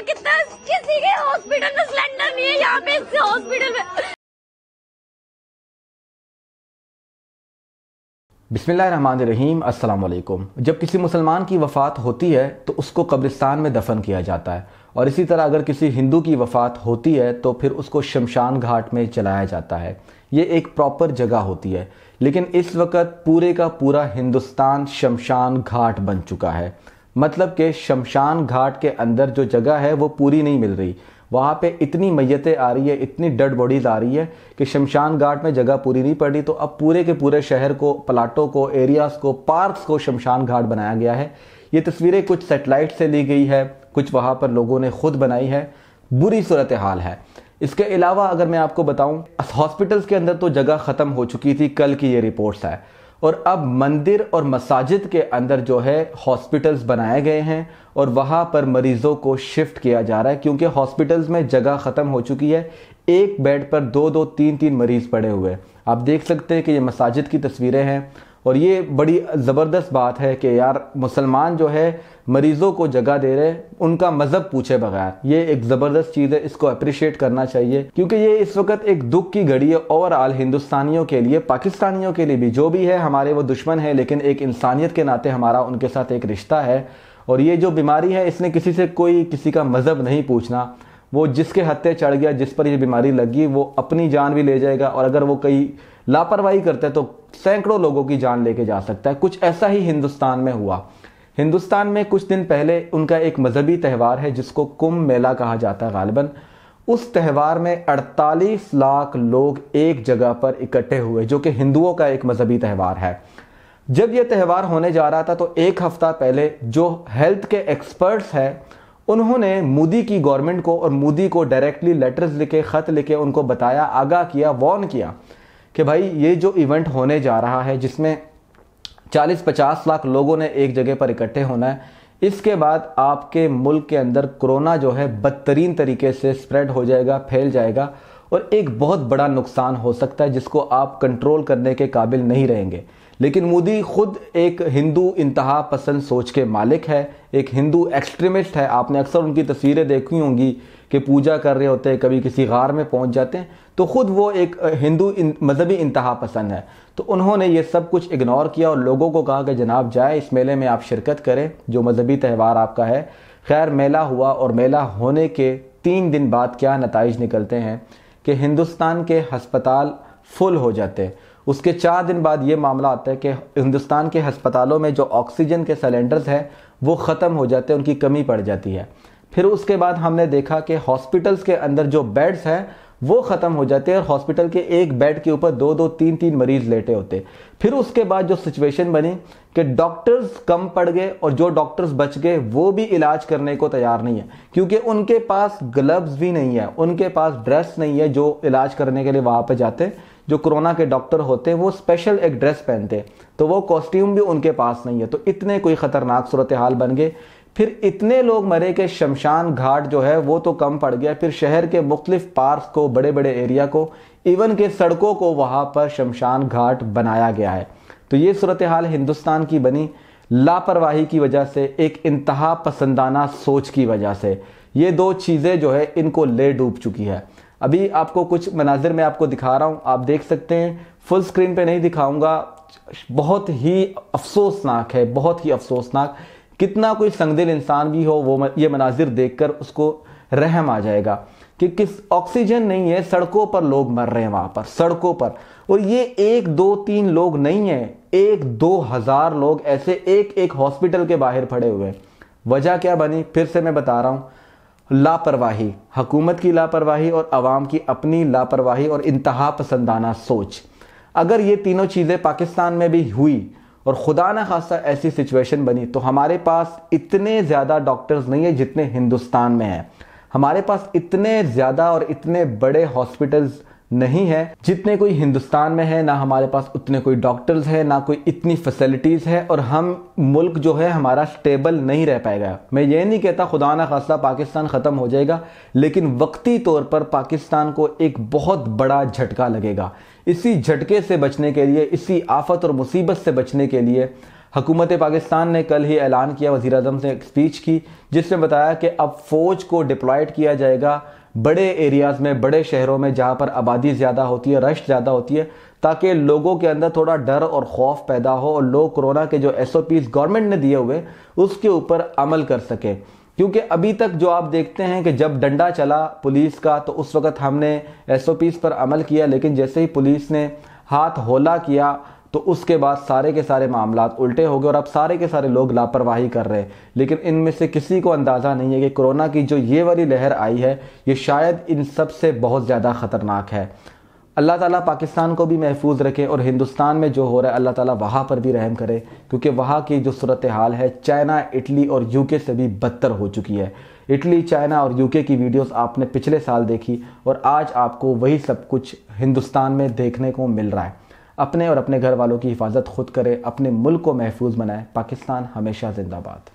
में कितना किसी के हॉस्पिटल में सिलेंडर नहीं है यहाँ पे इससे हॉस्पिटल में बिसमीम अल्लाम जब किसी मुसलमान की वफ़ात होती है तो उसको कब्रिस्तान में दफन किया जाता है और इसी तरह अगर किसी हिंदू की वफ़ात होती है तो फिर उसको शमशान घाट में चलाया जाता है ये एक प्रॉपर जगह होती है लेकिन इस वक्त पूरे का पूरा हिंदुस्तान शमशान घाट बन चुका है मतलब कि शमशान घाट के अंदर जो जगह है वो पूरी नहीं मिल रही वहाँ पे इतनी मैतें आ रही है इतनी डेड बॉडीज़ आ रही है कि शमशान घाट में जगह पूरी नहीं पड़ रही तो अब पूरे के पूरे शहर को प्लाटों को एरियाज़ को पार्क्स को शमशान घाट बनाया गया है ये तस्वीरें कुछ सेटेलाइट से ली गई है कुछ वहाँ पर लोगों ने खुद बनाई है बुरी सूरत हाल है इसके अलावा अगर मैं आपको बताऊं हॉस्पिटल्स के अंदर तो जगह ख़त्म हो चुकी थी कल की ये रिपोर्ट्स है और अब मंदिर और मसाजिद के अंदर जो है हॉस्पिटल्स बनाए गए हैं और वहाँ पर मरीज़ों को शिफ्ट किया जा रहा है क्योंकि हॉस्पिटल्स में जगह ख़त्म हो चुकी है एक बेड पर दो दो तीन तीन मरीज़ पड़े हुए हैं आप देख सकते हैं कि ये मसाजिद की तस्वीरें हैं और ये बड़ी ज़बरदस्त बात है कि यार मुसलमान जो है मरीज़ों को जगह दे रहे उनका मज़हब पूछे बगैर ये एक ज़बरदस्त चीज़ है इसको अप्रिशिएट करना चाहिए क्योंकि ये इस वक्त एक दुख की घड़ी है ओवरऑल हिंदुस्तानियों के लिए पाकिस्तानियों के लिए भी जो भी है हमारे वो दुश्मन है लेकिन एक इंसानियत के नाते हमारा उनके साथ एक रिश्ता है और ये जो बीमारी है इसने किसी से कोई किसी का मज़हब नहीं पूछना वो जिसके हत्या चढ़ गया जिस पर ये बीमारी लगी वो अपनी जान भी ले जाएगा और अगर वो कई लापरवाही करते हैं तो सैकड़ों लोगों की जान लेके जा सकता है कुछ ऐसा ही हिंदुस्तान में हुआ हिंदुस्तान में कुछ दिन पहले उनका एक मजहबी त्यौहार है जिसको कुंभ मेला कहा जाता है गालिबा उस त्यौहार में 48 लाख लोग एक जगह पर इकट्ठे हुए जो कि हिंदुओं का एक मजहबी त्यौहार है जब यह त्यौहार होने जा रहा था तो एक हफ्ता पहले जो हेल्थ के एक्सपर्ट्स हैं उन्होंने मोदी की गवर्नमेंट को और मोदी को डायरेक्टली लेटर्स लिखे खत लिखे उनको बताया आगाह किया वॉर्न किया कि भाई ये जो इवेंट होने जा रहा है जिसमें 40-50 लाख लोगों ने एक जगह पर इकट्ठे होना है इसके बाद आपके मुल्क के अंदर कोरोना जो है बदतरीन तरीके से स्प्रेड हो जाएगा फैल जाएगा और एक बहुत बड़ा नुकसान हो सकता है जिसको आप कंट्रोल करने के काबिल नहीं रहेंगे लेकिन मोदी खुद एक हिंदू इंतहा पसंद सोच के मालिक है एक हिंदू एक्सट्रीमिस्ट है आपने अक्सर उनकी तस्वीरें देखी होंगी कि पूजा कर रहे होते हैं कभी किसी गार में पहुंच जाते हैं तो खुद वो एक हिंदू मजहबी इंतहा पसंद है तो उन्होंने ये सब कुछ इग्नोर किया और लोगों को कहा कि जनाब जाए इस मेले में आप शिरकत करें जो मजहबी त्यौहार आपका है खैर मेला हुआ और मेला होने के तीन दिन बाद क्या नतज निकलते हैं कि हिंदुस्तान के हस्पताल फुल हो जाते उसके चार दिन बाद ये मामला आता है कि हिंदुस्तान के हस्पतालों में जो ऑक्सीजन के सिलेंडर्स हैं वो ख़त्म हो जाते हैं उनकी कमी पड़ जाती है फिर उसके बाद हमने देखा कि हॉस्पिटल्स के अंदर जो बेड्स हैं वो ख़त्म हो जाते हैं और हॉस्पिटल के एक बेड के ऊपर दो दो तीन तीन मरीज लेटे होते फिर उसके बाद जो सिचुएशन बनी कि डॉक्टर्स कम पड़ गए और जो डॉक्टर्स बच गए वो भी इलाज करने को तैयार नहीं है क्योंकि उनके पास ग्लव्स भी नहीं है उनके पास ड्रेस नहीं है जो इलाज करने के लिए वहाँ पर जाते हैं जो कोरोना के डॉक्टर होते हैं वो स्पेशल एक ड्रेस पहनते तो वो कॉस्ट्यूम भी उनके पास नहीं है तो इतने कोई ख़तरनाक सूरत हाल बन गए फिर इतने लोग मरे कि शमशान घाट जो है वो तो कम पड़ गया फिर शहर के मुख्तफ पार्क को बड़े बड़े एरिया को इवन के सड़कों को वहाँ पर शमशान घाट बनाया गया है तो ये सूरत हाल हिंदुस्तान की बनी लापरवाही की वजह से एक इंतहा पसंदाना सोच की वजह से ये दो चीज़ें जो है इनको ले डूब चुकी है अभी आपको कुछ मनाजिर मैं आपको दिखा रहा हूँ आप देख सकते हैं फुल स्क्रीन पे नहीं दिखाऊंगा बहुत ही अफसोसनाक है बहुत ही अफसोसनाक कितना कोई संगदिल इंसान भी हो वो ये मनाजिर देखकर उसको रहम आ जाएगा कि किस ऑक्सीजन नहीं है सड़कों पर लोग मर रहे हैं वहाँ पर सड़कों पर और ये एक दो तीन लोग नहीं हैं एक दो हज़ार लोग ऐसे एक एक हॉस्पिटल के बाहर खड़े हुए हैं वजह क्या बनी फिर से मैं बता रहा हूँ लापरवाही हकूमत की लापरवाही और आवाम की अपनी लापरवाही और इंतहा पसंदाना सोच अगर ये तीनों चीज़ें पाकिस्तान में भी हुई और ख़ुदा न खासा ऐसी सिचुएशन बनी तो हमारे पास इतने ज़्यादा डॉक्टर्स नहीं है जितने हिंदुस्तान में हैं हमारे पास इतने ज़्यादा और इतने बड़े हॉस्पिटल्स नहीं है जितने कोई हिंदुस्तान में है ना हमारे पास उतने कोई डॉक्टर्स है ना कोई इतनी फैसिलिटीज़ है और हम मुल्क जो है हमारा स्टेबल नहीं रह पाएगा मैं ये नहीं कहता खुदा ना खासा पाकिस्तान ख़त्म हो जाएगा लेकिन वक्ती तौर पर पाकिस्तान को एक बहुत बड़ा झटका लगेगा इसी झटके से बचने के लिए इसी आफत और मुसीबत से बचने के लिए हकूमत पाकिस्तान ने कल ही ऐलान किया वज़ी अजम से एक स्पीच की जिसमें बताया कि अब फ़ौज को डिप्लॉयड किया जाएगा बड़े एरियाज़ में बड़े शहरों में जहाँ पर आबादी ज़्यादा होती है रश ज़्यादा होती है ताकि लोगों के अंदर थोड़ा डर और खौफ पैदा हो और लोग कोरोना के जो एस ओ पीज़ गवर्नमेंट ने दिए हुए उसके ऊपर अमल कर सके क्योंकि अभी तक जो आप देखते हैं कि जब डंडा चला पुलिस का तो उस वक़्त हमने एस ओ पीज़ पर अमल किया लेकिन जैसे ही पुलिस ने हाथ होला किया तो उसके बाद सारे के सारे मामला उल्टे हो गए और अब सारे के सारे लोग लापरवाही कर रहे हैं लेकिन इनमें से किसी को अंदाज़ा नहीं है कि कोरोना की जो ये वाली लहर आई है ये शायद इन सब से बहुत ज़्यादा ख़तरनाक है अल्लाह ताला पाकिस्तान को भी महफूज रखे और हिंदुस्तान में जो हो रहा है अल्लाह ताला वहाँ पर भी रहम करे क्योंकि वहाँ की जो सूरत हाल है चाइना इटली और यूके से भी बदतर हो चुकी है इटली चाइना और यूके की वीडियोस आपने पिछले साल देखी और आज आपको वही सब कुछ हिंदुस्तान में देखने को मिल रहा है अपने और अपने घर वालों की हिफाजत खुद करें अपने मुल्क को महफूज बनाए पाकिस्तान हमेशा जिंदाबाद